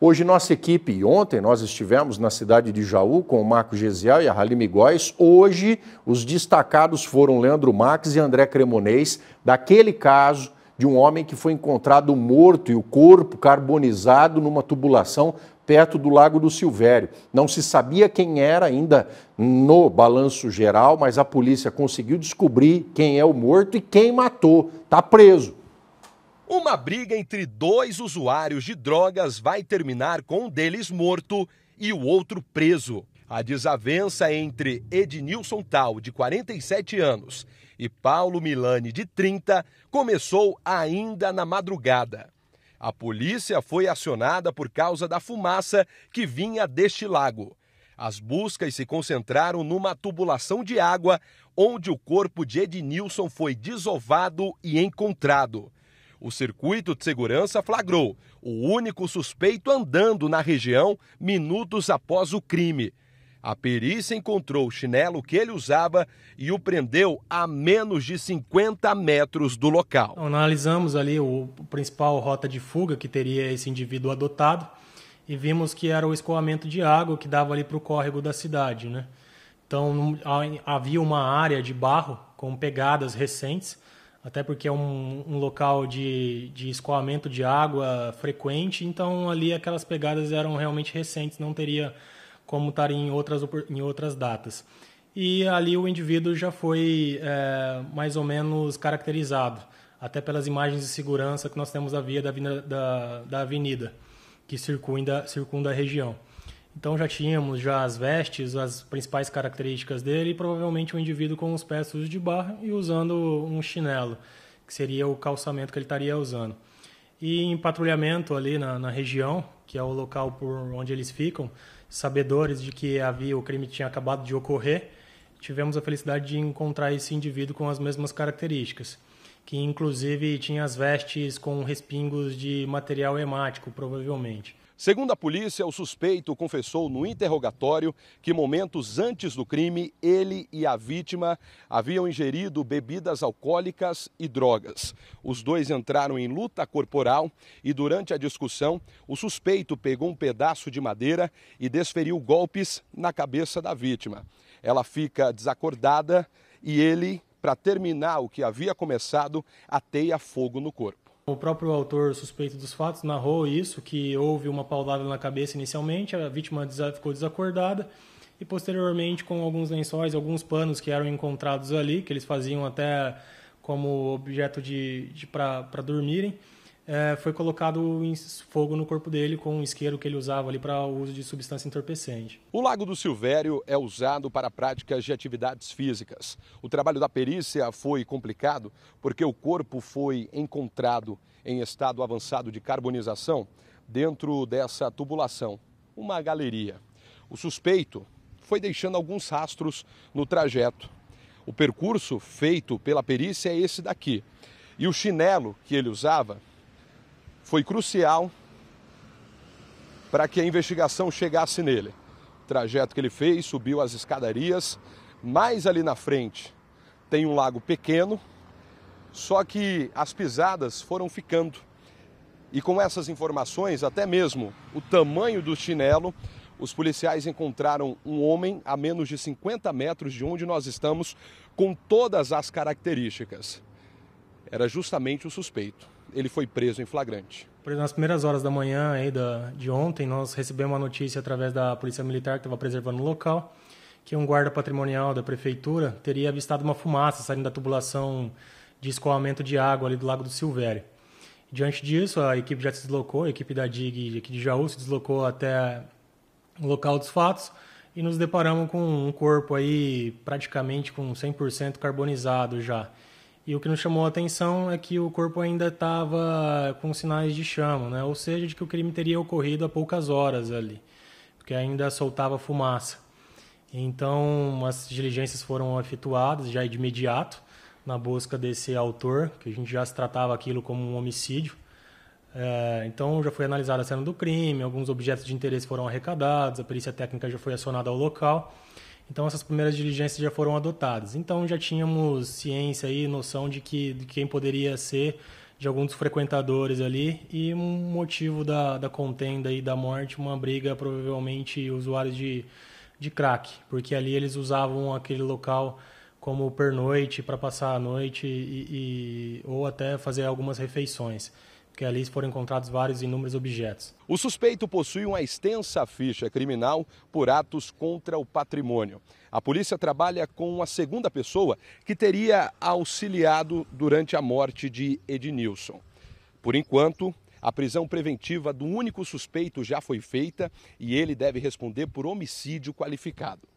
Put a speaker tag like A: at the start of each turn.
A: Hoje, nossa equipe, e ontem nós estivemos na cidade de Jaú com o Marco Gesial e a Halim Góes. Hoje, os destacados foram Leandro Marques e André Cremonês, daquele caso de um homem que foi encontrado morto e o corpo carbonizado numa tubulação perto do Lago do Silvério. Não se sabia quem era ainda no balanço geral, mas a polícia conseguiu descobrir quem é o morto e quem matou. Está preso. Uma briga entre dois usuários de drogas vai terminar com um deles morto e o outro preso. A desavença entre Ednilson Tal, de 47 anos, e Paulo Milani, de 30, começou ainda na madrugada. A polícia foi acionada por causa da fumaça que vinha deste lago. As buscas se concentraram numa tubulação de água onde o corpo de Ednilson foi desovado e encontrado. O circuito de segurança flagrou o único suspeito andando na região minutos após o crime. A perícia encontrou o chinelo que ele usava e o prendeu a menos de 50 metros do
B: local. Então, analisamos ali o principal rota de fuga que teria esse indivíduo adotado e vimos que era o escoamento de água que dava ali para o córrego da cidade. Né? Então havia uma área de barro com pegadas recentes até porque é um, um local de, de escoamento de água frequente, então ali aquelas pegadas eram realmente recentes, não teria como estar em outras, em outras datas. E ali o indivíduo já foi é, mais ou menos caracterizado, até pelas imagens de segurança que nós temos da via da, da, da avenida, que circunda, circunda a região. Então já tínhamos já as vestes, as principais características dele, e provavelmente um indivíduo com os pés sujos de barro e usando um chinelo, que seria o calçamento que ele estaria usando. E em patrulhamento ali na, na região, que é o local por onde eles ficam, sabedores de que havia o crime tinha acabado de ocorrer, tivemos a felicidade de encontrar esse indivíduo com as mesmas características, que inclusive tinha as vestes com respingos de material hemático, provavelmente.
A: Segundo a polícia, o suspeito confessou no interrogatório que momentos antes do crime, ele e a vítima haviam ingerido bebidas alcoólicas e drogas. Os dois entraram em luta corporal e, durante a discussão, o suspeito pegou um pedaço de madeira e desferiu golpes na cabeça da vítima. Ela fica desacordada e ele, para terminar o que havia começado, ateia fogo no corpo.
B: O próprio autor suspeito dos fatos narrou isso, que houve uma paulada na cabeça inicialmente, a vítima ficou desacordada e posteriormente com alguns lençóis, alguns panos que eram encontrados ali, que eles faziam até como objeto de, de para dormirem, é, foi colocado fogo no corpo dele com um isqueiro que ele usava ali para o uso de substância entorpecente.
A: O Lago do Silvério é usado para práticas de atividades físicas. O trabalho da perícia foi complicado porque o corpo foi encontrado em estado avançado de carbonização dentro dessa tubulação, uma galeria. O suspeito foi deixando alguns rastros no trajeto. O percurso feito pela perícia é esse daqui. E o chinelo que ele usava foi crucial para que a investigação chegasse nele. O trajeto que ele fez, subiu as escadarias, mais ali na frente tem um lago pequeno, só que as pisadas foram ficando. E com essas informações, até mesmo o tamanho do chinelo, os policiais encontraram um homem a menos de 50 metros de onde nós estamos, com todas as características. Era justamente o suspeito ele foi preso em flagrante.
B: Nas primeiras horas da manhã aí da, de ontem, nós recebemos uma notícia através da Polícia Militar que estava preservando o local, que um guarda patrimonial da prefeitura teria avistado uma fumaça saindo da tubulação de escoamento de água ali do Lago do Silvério. Diante disso, a equipe já se deslocou, a equipe da DIG aqui de Jaú se deslocou até o local dos fatos e nos deparamos com um corpo aí praticamente com 100% carbonizado já. E o que nos chamou a atenção é que o corpo ainda estava com sinais de chama, né? ou seja, de que o crime teria ocorrido há poucas horas ali, porque ainda soltava fumaça. Então, as diligências foram efetuadas já de imediato na busca desse autor, que a gente já se tratava aquilo como um homicídio. É, então, já foi analisada a cena do crime, alguns objetos de interesse foram arrecadados, a perícia técnica já foi acionada ao local. Então essas primeiras diligências já foram adotadas. Então já tínhamos ciência e noção de que de quem poderia ser de alguns dos frequentadores ali e um motivo da, da contenda e da morte, uma briga provavelmente usuários de, de crack, porque ali eles usavam aquele local como pernoite para passar a noite e, e, ou até fazer algumas refeições porque ali foram encontrados vários inúmeros objetos. O suspeito
A: possui uma extensa ficha criminal por atos contra o patrimônio. A polícia trabalha com uma segunda pessoa que teria auxiliado durante a morte de Ednilson. Por enquanto, a prisão preventiva do único suspeito já foi feita e ele deve responder por homicídio qualificado.